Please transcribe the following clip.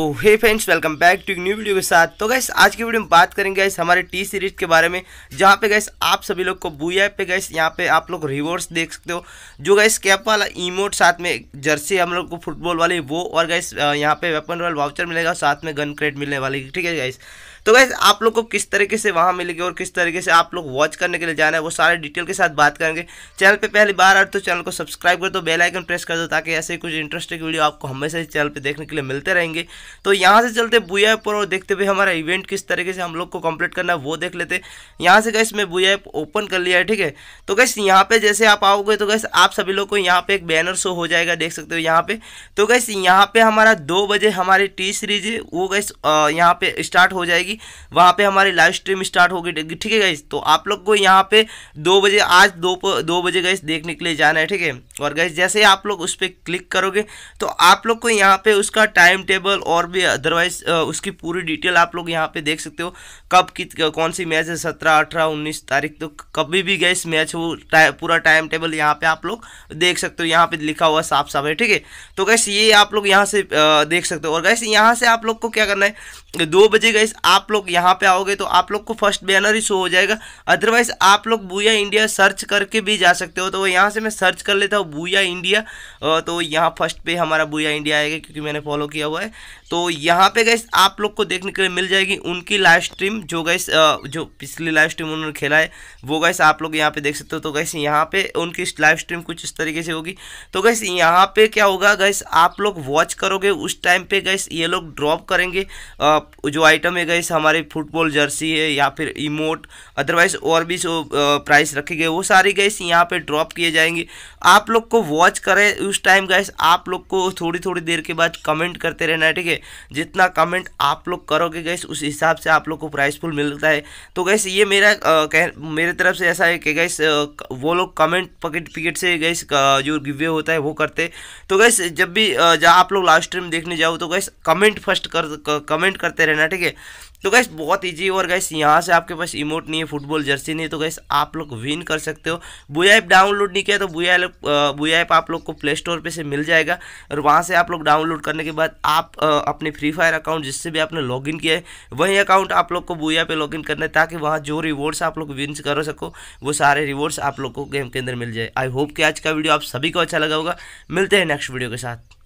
तो hey friends welcome back to new video के साथ तो गैस आज की वीडियो में बात करेंगे गैस हमारे टी सीरीज के बारे में जहाँ पे गैस आप सभी लोग को ऐप पे गैस यहाँ पे आप लोग रिवॉर्ड्स देख सकते हो जो गैस कैप वाला इमोट साथ में जर्सी हम लोग को फुटबॉल वाली वो और गैस यहाँ पे वेपन रॉयल वाउचर मिलेगा साथ में गन क्रेड मिलने वाली ठीक है गैस तो गैस आप लोग को किस तरीके से वहाँ मिलेगी और किस तरीके से आप लोग वॉच करने के लिए जाना है वो सारे डिटेल के साथ बात करेंगे चैनल पर पहली बार आ तो चैनल को सब्सक्राइब कर दो बेलाइकन प्रेस कर दो ताकि ऐसे कुछ इंटरेस्टिंग वीडियो आपको हमेशा चैनल पर देखने के लिए मिलते रहेंगे तो यहाँ से चलते बुया पर और देखते हुए हमारा इवेंट किस तरीके से हम लोग को कम्प्लीट करना है वो देख लेते यहाँ से गैस मैं बुआ ऐप ओपन कर लिया है ठीक है तो गैस यहाँ पर जैसे आप आओगे तो गैस आप सभी लोग को यहाँ पे एक बैनर शो हो जाएगा देख सकते हो यहाँ पर तो गैस यहाँ पर हमारा दो बजे हमारी टी सीरीज वो गैस यहाँ पे स्टार्ट हो जाएगी वहाँ पे हमारी लाइव स्ट्रीम स्टार्ट होगी ठीक है गैस तो आप लोग को यहाँ पे दो बजे आज दो दो बजे गैस देखने के लिए जाना है ठीक है और गैस जैसे ही आप लोग उस पर क्लिक करोगे तो आप लोग को यहाँ पे उसका टाइम टेबल और भी अदरवाइज उसकी पूरी डिटेल आप लोग यहाँ पे देख सकते हो कब कित कौन सी मैच है सत्रह अठारह उन्नीस तारीख तो कभी भी गैस मैच हो टाइम पूरा टाइम टेबल यहाँ पे आप लोग देख सकते हो यहाँ पे लिखा हुआ साफ साफ है ठीक है तो गैस ये आप लोग यहाँ से देख सकते हो और गैस यहाँ से आप लोग को क्या करना है दो बजे गैस आप आप लोग यहाँ पे आओगे तो आप लोग को फर्स्ट बैनर ही शो हो जाएगा अदरवाइज आप लोग बूया इंडिया सर्च करके भी जा सकते हो तो यहाँ से मैं सर्च कर लेता हूँ बूया इंडिया तो यहाँ फर्स्ट पे हमारा बूया इंडिया आएगा क्योंकि मैंने फॉलो किया हुआ है तो यहाँ पे गैस आप लोग को देखने के लिए मिल जाएगी उनकी लाइव स्ट्रीम जो गैस जो पिछली लाइव स्ट्रीम उन्होंने खेला है वो गैस आप लोग यहाँ पे देख सकते हो तो गैस यहाँ पे उनकी लाइव स्ट्रीम कुछ इस तरीके से होगी तो गैस यहाँ पे क्या होगा गैस आप लोग वॉच करोगे उस टाइम पे गैस ये लोग ड्रॉप करेंगे जो आइटम है गैस हमारे हमारी फुटबॉल जर्सी है या फिर इमोट अदरवाइज और भी जो प्राइस रखे गए वो सारी गैस यहाँ पे ड्रॉप किए जाएंगे आप लोग को वॉच करें उस टाइम गैस आप लोग को थोड़ी थोड़ी देर के बाद कमेंट करते रहना है ठीक है जितना कमेंट आप लोग करोगे गैस उस हिसाब से आप लोग को प्राइसफुल मिलता है तो गैस ये मेरा कह मेरे तरफ से ऐसा है कि गैस वो लोग कमेंट पकेट पिकेट से गैस जो गिवे होता है वो करते तो गैस जब भी जहाँ आप लोग लास्ट टाइम देखने जाओ तो गैस कमेंट फर्स्ट कर कमेंट करते रहना ठीक है तो गैस बहुत ईजी और गैस यहाँ से आपके पास इमोट नहीं है फुटबॉल जर्सी नहीं है तो गैस आप लोग विन कर सकते हो बुआ ऐप डाउनलोड नहीं किया तो बुआ बुआ ऐप आप लोग को प्ले स्टोर पर से मिल जाएगा और वहाँ से आप लोग डाउनलोड करने के बाद आप अपने फ्री फायर अकाउंट जिससे भी आपने लॉग किया है वही अकाउंट आप लोग को बुआ पे लॉगिन करना है ताकि वहाँ जो रिवॉर्ड्स आप लोग विन कर सको वो सारे रिवॉर्ड्स आप लोग को गेम के अंदर मिल जाए आई होप कि आज का वीडियो आप सभी को अच्छा लगा होगा मिलते हैं नेक्स्ट वीडियो के साथ